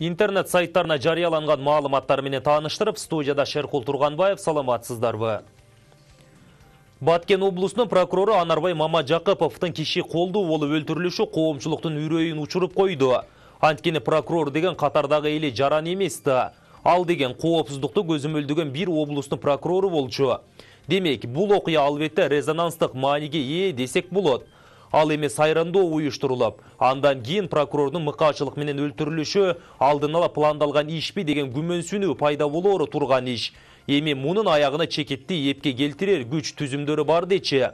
интернет сайттарына жарыяланган маалыматтар менен тааныштырып студияда шеркул турганбаев саламатсыздарбы баткен облусунун прокурору анарбай мамажакыповдун киши колдуу болуп өлтүрүлүшү коомчулуктун үрөйүн учуруп койду анткени прокурор деген катардагы эле жаран эмес да ал деген коопсуздукту көзөмөлдөгөн бир облустун прокурору болчу демек бул окуя албетте резонанстык мааниге ээ десек болот ал эми сайрандоо уюштурулуп андан кейін прокурордун мыкаачылык менен өлтүрүлүшү алдын ала пландалған ишпи деген күмөнсүнүү пайда оры тұрған иш эми мунун аяғына чекетті эпке келтірер күч түзүмдөрү бар дечи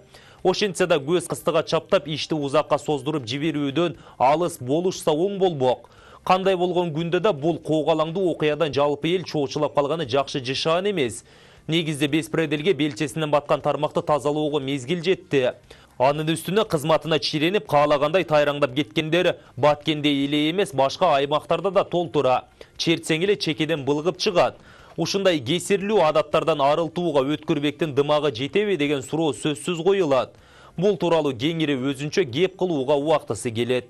ошентсе көз қыстыға чаптап ишти узакка создуруп жиберүүдөн алыс болушса оң болмок қандай болгон күнді да бұл коогалаңдуу оқиядан жалпы эл қалғаны жақшы жакшы емес. Негізде бес беспределге белчесинен баткан тармақты тазалоого мезгіл жетті анын үстіні қызматына чиреніп қалағандай тайраңдап кеткендері баткенде еле емес башқа аймақтарда да тол тұра. эле чекеден бұлғып чыгат ушундай кесирлүү адаттардан арылтууга өткірбектің дымағы жетеве деген суроо сөзсіз қойылады. Бұл туралы генгері өзінші геп қылуға уақтысы келеді.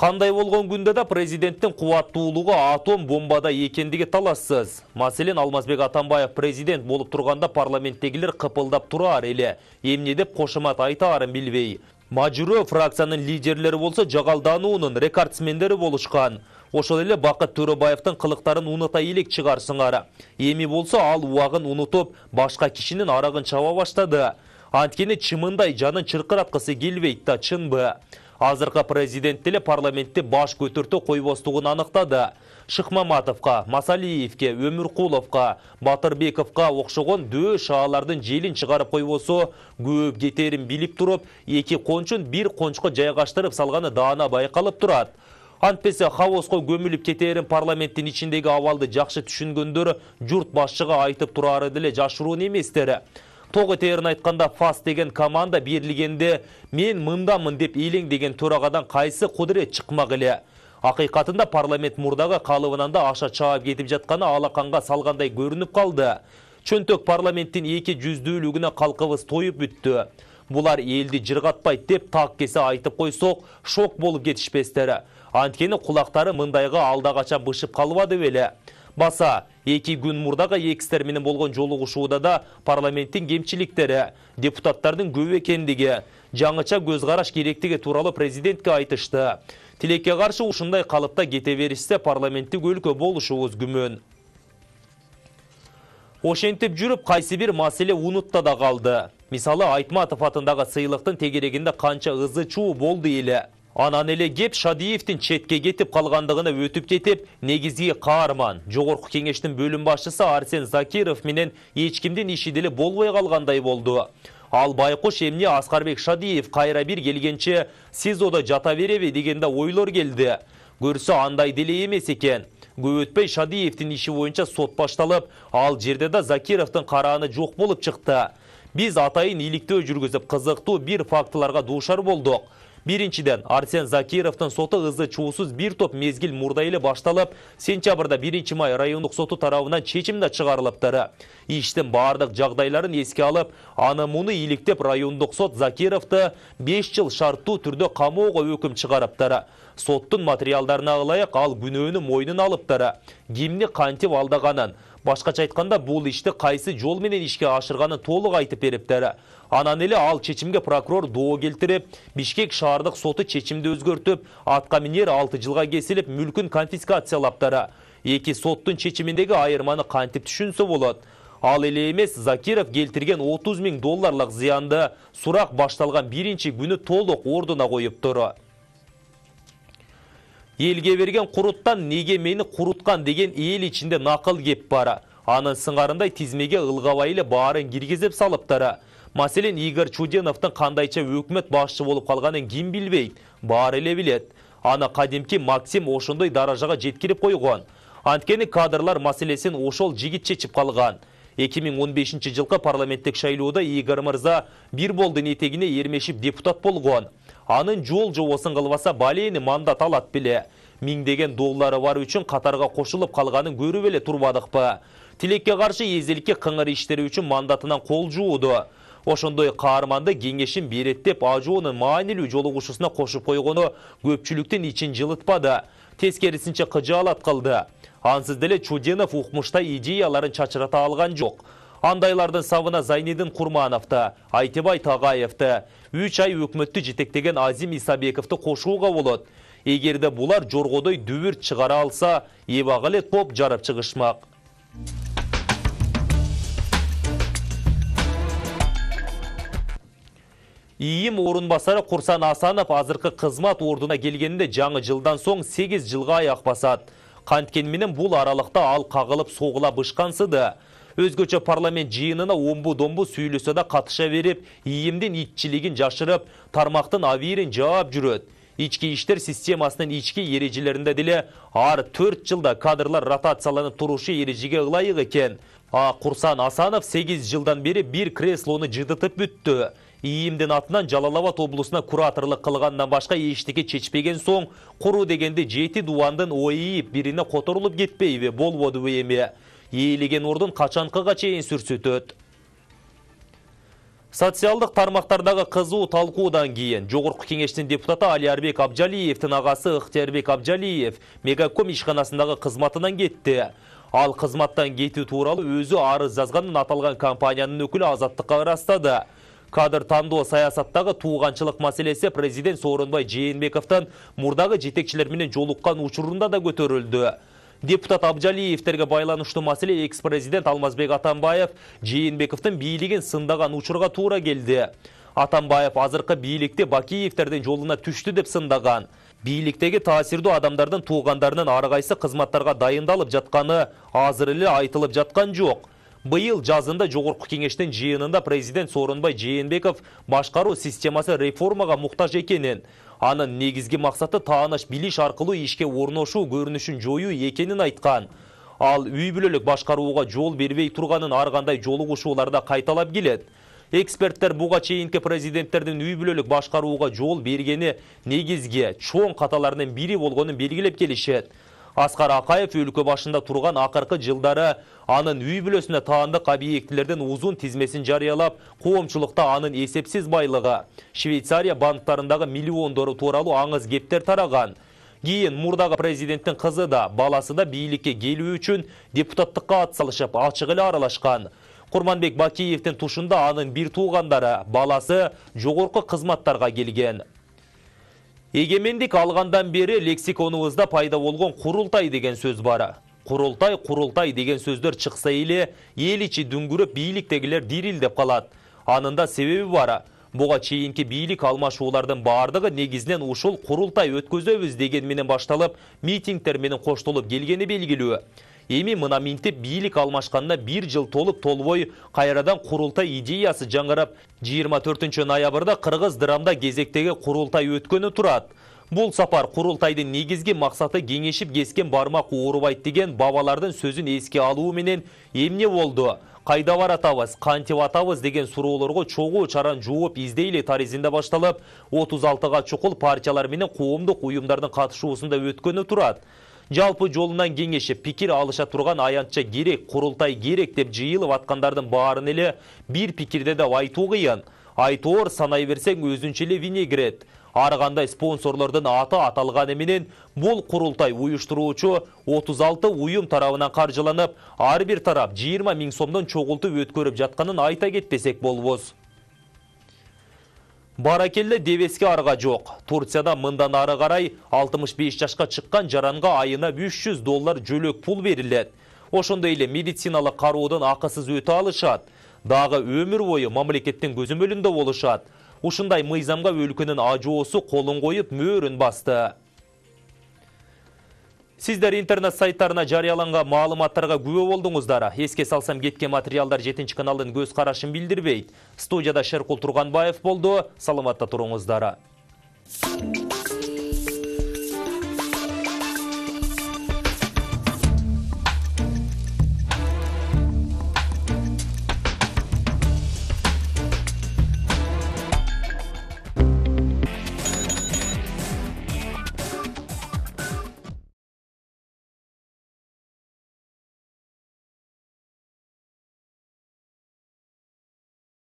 Қандай болған күнді да президенттің ұлығы атом бомбада екендігі таласыз. Маселен Алмазбек Атамбаев президент болып тұрғанда парламенттегілер қыпылдап тұрар еле. Емне деп айта арын білбей. Мажуры фракцияның лидерлері болса жағалдануының рекордсмендері болышқан. Ошол бақыт Бакыт Төрөбаевдин кылыктарын унута элек чыгарсыңар. Емі болса ал уағын унутуп, башқа кишинин арағын чаба баштады. Анткени чымындай жанын чырқыратқысы келбейт да чынбы. Азырқа президент парламентті баш көтірті қойбастығын анықтады. Шықмаматовқа, Масалиевке, Өмірқуловқа, Батырбековқа оқшығын дөй шағалардың желін шығарып қойбасу, көп кетерін біліп тұрып, екі қоншын бір қоншқы жайғаштырып салғаны даана байқалып тұрады. Антпесе хаосқа көміліп кетерін парламенттің ішіндегі авалды жақшы түшінгіндір жұрт басшыға айтып тұрары діле жашыруын еместері. Тоғы өтерін айтқанда фас деген команда берілгенде мен мындамын деп елен» деген тұрағадан қайсы құдыре шықмақ іле ақиқатында парламент мұрдағы қалыбынан да аша чаап кетіп жатқаны алақанға салғандай көрініп қалды чөнтөк парламенттен екі жүздүүлүгүнө қалқыбыз тойып бүтті бұлар елді жырғатпай деп тақ кесе айтып қойсоқ шок болып кетішпестері анткени құлақтары мындайға алдағача бышып қалбады беле баса екі күн мурдагы экстер болған жолы жолугушууда да парламенттің кемчіліктері, депутаттардың көп экендиги жаңыча көзғараш караш туралы президентке айтышты тилекке каршы ушундай қалыпта кете беришсе парламенттик өлкө болушубуз күмін. Ошентіп жүріп, қайсы бир маселе ұнытта да қалды. мисалы айтматов атындагы сыйлықтың тегерегинде канча ызы чуу болды елі анан эле кеп шадиевдин четке кетип калгандыгына өтүп кетип негизги каарман жогорку кеңештин бөлүм башчысы арсен закиров менен эч кимдин иши деле болбой калгандай болду ал байкуш эмне аскарбек шадиев кайра бир келгенче сизодо жата береби дегенде ойлор келди көрсө андай деле эмес экен көп өтпөй шадиевдин иши боюнча сот башталып ал жерде да закировдун карааны жок болуп чыкты биз атайын иликтөө жүргүзүп кызыктуу бир фактыларга дуушар болдук Биринчиден, Арсен Закировтың соты ызы чуусуз бир топ мезгил мурдайлы башталып, сентябрда 1 май райондық соты тарауынан чечімді чыгарылыптыры. Иштин бардық жағдайларын еске алып, аны муну иликтеп райондық сот Закировты 5 жыл шарттуу түрдө камоого өкүм чыгарыптыры. Соттың материалдарына ылайык ал күнөөнү алып тара Кимди кантип алдаганын, Башқа айтканда бұл ішті қайсы жол менен ишке ашырганын айтып бериптир анан ал чечімге прокурор доо келтіріп, бішкек шағардық соты чечімді өзгөртіп, атка минер алты жылға кесіліп, мүлкүн конфискациялаптыр Екі соттың чечіміндегі айырманы кантип түшінсі болады. ал эле емес, закиров келтірген 30 миң долларлык зыянды сурак башталган биринчи күнү толук ордуна коюптур елге берген құрыттан неге мені құрытқан деген ел ішінде нақыл кеп бары анын сыңарындай тизмеге ылғабайлы барын киргизип салыптыры маселен игорь чуденовтың қандайча өкімет басшы болып қалғанын ким билбейт баары эле билет аны кадимки максим ошондой даражага жеткирип койгон Анткені кадрлар маселесин ошол жигит чечип калган 2015 жылкы парламенттик шайлоодо игорь мырза бир болдун этегине ермешіп депутат болгон анын жол жобосын кылбаса балейіні мандат алат беле миңдеген доллары бар үчүн катарга кошулуп калганын көрүп турбадық па. тилекке қаршы эзелки қыңыр иштери үшін мандатынан қол жууду ошондой каарманды кеңешин береттеп деп ажоонун маанилүү ғушысына қошып қойғыны көпчіліктен ічін жылытпады тескерисинче қыжалат қылды. ансыз деле чуденов укмуштай идеяларын чачырата алған жоқ. Андайлардың сабына зайниддин құрмановты, Айтебай Тағаевты, үч ай өкмөттү жетектеген азим Исабековты қошуға болот Егерді бұлар жорғодой дүбүр шығара алса эбага эле топ жарып шығышмақ. иим орынбасары құрсан асанов азыркы кызмат ордуна келгенінде жаңы жылдан соң 8 жылға аяк басат бұл менен бул ал қағылып соғыла бышкансыды өзгөчө парламент жыйынына омбу домбу сүйлөсө да катыша берип ийимдин итчилигин жашырып тармактын авирин жаап жүрөт ички иштер системасынын ички эрежелеринде деле ар төрт жылда кадрлар ротацияланып турушу эрежеге ылайык экен а курсан асанов сегиз жылдан бери бир креслону жыдытып бүттү иимдин атынан жалал абад облусуна кураторлук кылгандан башка эчтеке чечпеген соң куру дегенде жети дубандын оюп бирине которулуп кетпейби болбодубу эми елеген ордун качанкыга чейин сүрсөтөт социалдык тармактардагы кызуу талкуудан кийин жогорку кеңештин депутаты алиярбек абжалиевдин агасы ыктыярбек абжалиев мегаком ишканасындагы кызматынан кетти ал кызматтан кетүү тууралуу өзү арыз жазганын аталган компаниянын өкүлү азаттыкка ырастады кадр тандоо саясаттагы тууганчылык маселеси президент сооронбай жээнбековдун мурдагы жетекчилер менен жолуккан учурунда да көтөрүлдү депутат абжалиевтерге байланышты маселе экс президент алмазбек атамбаев жээнбековдун бийлигин сындаған учурга туура келді. атамбаев азыркы бийликти бакиевтердин жолуна түштү деп сындаған. бийликтеги таасирдүү адамдардың туугандарынын арығайсы қызматтарға дайындалып жатқаны, азыр айтылып жатқан жоқ. быйыл жазында жогорку кеңештин жыйынында президент сорынбай жээнбеков башкаруу системасы реформага муктаж экенин анын негізге мақсаты тааныш билиш арқылу ишке орношуу көрінішін жойу екенін айтқан. ал үй бүлөлүк жол бербей тұрғанын арғандай кандай жолугушууларда қайталап келет эксперттер бұға чейінкі президенттердің үй бүлөлүк жол бергені негізге чоң қаталарының бірі болғанын белгілеп келешеді. Асқар Ақаев өлкі башында тұрған ақырқы жылдары анын үй бүлөсүнө таандык объектілерден ұзын тезмесін жариялап, қоғымшылықта анын есепсіз байлығы Швейцария миллион миллиондору тууралуу аңыз кептер тараған. Кейін мұрдағы президенттің қызы да, баласы да бейлікке келу үшін депутаттыққа атсалышып, ашығылы аралашқан. Құрманбек Бакиевтің тұшында аның бір туғандары, баласы жоғырқы қызматтарға келген егемендік алғандан бері лексиконуызда пайда олған құрылтай деген сөз бары құрылтай құрылтай деген сөздер шықса еле ел ічі дүңгіріп бейліктегілер дирилдеп қалады анында себебі бары бұға олардың бийлик алмашуулардын баардыгы негизинен ушул курултай өткөзөбүз дегенменен башталып митингтер менен коштолуп келгені белгилүү эми мына минтип бийлик алмашканына бир жыл толуп толбой кайрадан курултай идеясы жаңырап 24 ноябрда кыргыз драмда кезектеги курултай өткөнү турат бул сапар курултайдын негизги максаты кеңешип кескен бармак уурубайт деген бабалардын сөзүн эске алуу менен эмне болду кайда баратабыз кантип атабыз деген суроолорго чогуу чаран жооп издейли таризинде башталып 36 ға чукул партиялар менен коомдук уюмдардын катышуусунда өткөнү турат жалпы жолынан кеңешип пикир алыша тұрған аянтча керек құрылтай керек деп жыйылып аткандардын баарын эле бир пикирде деп айтуу кыйын айтоор санай берсең өзүнчө эле керет. Арғандай кандай аты аталған әменен бұл бул курултай уюштуруучу 36 уюм тарабынан қаржыланып, ар бир тарап 20 миң сомдон чогултуп өткөрүп жатканын айта кетпесек болбос Баракелді девеске арға жоқ. Турцияда мұндан ары қарай 65 жашқа шыққан жаранға айына 500 доллар жөлөк пул беріледі. Ошында еле медициналық қаруыдың ақысыз өті алышат. Дағы өмір ойы мамлекеттің көзім өлінді олышады. Ушындай мұйзамға өлкінің ажуосы қолын қойып мөрін басты. Сіздер интернет сайттарына жарияланған малыматтарға күйе болдыңыздар. Еске салсам кеткен материалдар 7 каналдың көз қарашын білдірбейді. Студияда Шерқул Тұрғанбаев болды. Саламатта тұрыңыздар.